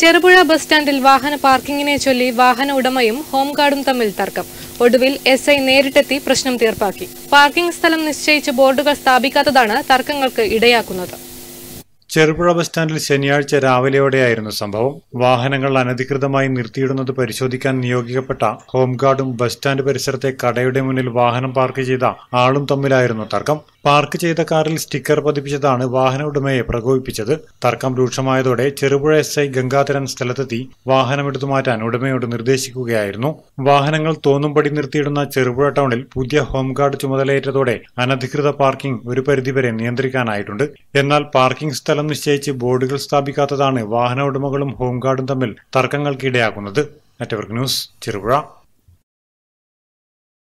Cherupuzha bus സ്റ്റാൻഡിൽ വാഹന പാർക്കിങ്ങിനെ ചൊല്ലി വാഹന ഉടമയും ഹോംഗാർഡും തമ്മിൽ തർക്കം ഒടുവിൽ എസ് ഐ നേരിട്ടെത്തി പ്രശ്നം തീർപ്പാക്കി പാർക്കിംഗ് സ്ഥലം നിശ്ചയിച്ച് ബോർഡുകൾ സ്ഥാപിക്കാത്തതാണ് തർക്കങ്ങൾക്ക് ഇടയാക്കുന്നത് ചെറുപുഴ ബസ് സ്റ്റാൻഡിൽ ശനിയാഴ്ച രാവിലെയോടെയായിരുന്നു സംഭവം വാഹനങ്ങൾ അനധികൃതമായി നിർത്തിയിടുന്നത് പരിശോധിക്കാൻ നിയോഗിക്കപ്പെട്ട ഹോംഗാർഡും ബസ് സ്റ്റാൻഡ് പരിസരത്തെ കടയുടെ മുന്നിൽ വാഹനം പാർക്ക് ചെയ്ത ആളും തമ്മിലായിരുന്നു തർക്കം പാർക്ക് ചെയ്ത കാറിൽ സ്റ്റിക്കർ പതിപ്പിച്ചതാണ് വാഹന ഉടമയെ പ്രകോപിപ്പിച്ചത് തർക്കം രൂക്ഷമായതോടെ ചെറുപുഴ എസ് ഐ ഗംഗാധരൻ സ്ഥലത്തെത്തി വാഹനമെടുത്തു മാറ്റാൻ ഉടമയോട് നിർദ്ദേശിക്കുകയായിരുന്നു വാഹനങ്ങൾ തോന്നുംപടി നിർത്തിയിടുന്ന ചെറുപുഴ ടൗണിൽ പുതിയ ഹോംഗാർഡ് ചുമതലയേറ്റതോടെ അനധികൃത പാർക്കിംഗ് ഒരു പരിധിവരെ നിയന്ത്രിക്കാനായിട്ടുണ്ട് എന്നാൽ പാർക്കിംഗ് സ്ഥലം നിശ്ചയിച്ച് ബോർഡുകൾ സ്ഥാപിക്കാത്തതാണ് വാഹന ഉടമകളും ഹോംഗാർഡും തമ്മിൽ തർക്കങ്ങൾക്കിടയാക്കുന്നത് നെറ്റ്വർക്ക് ന്യൂസ് ചെറുപുഴ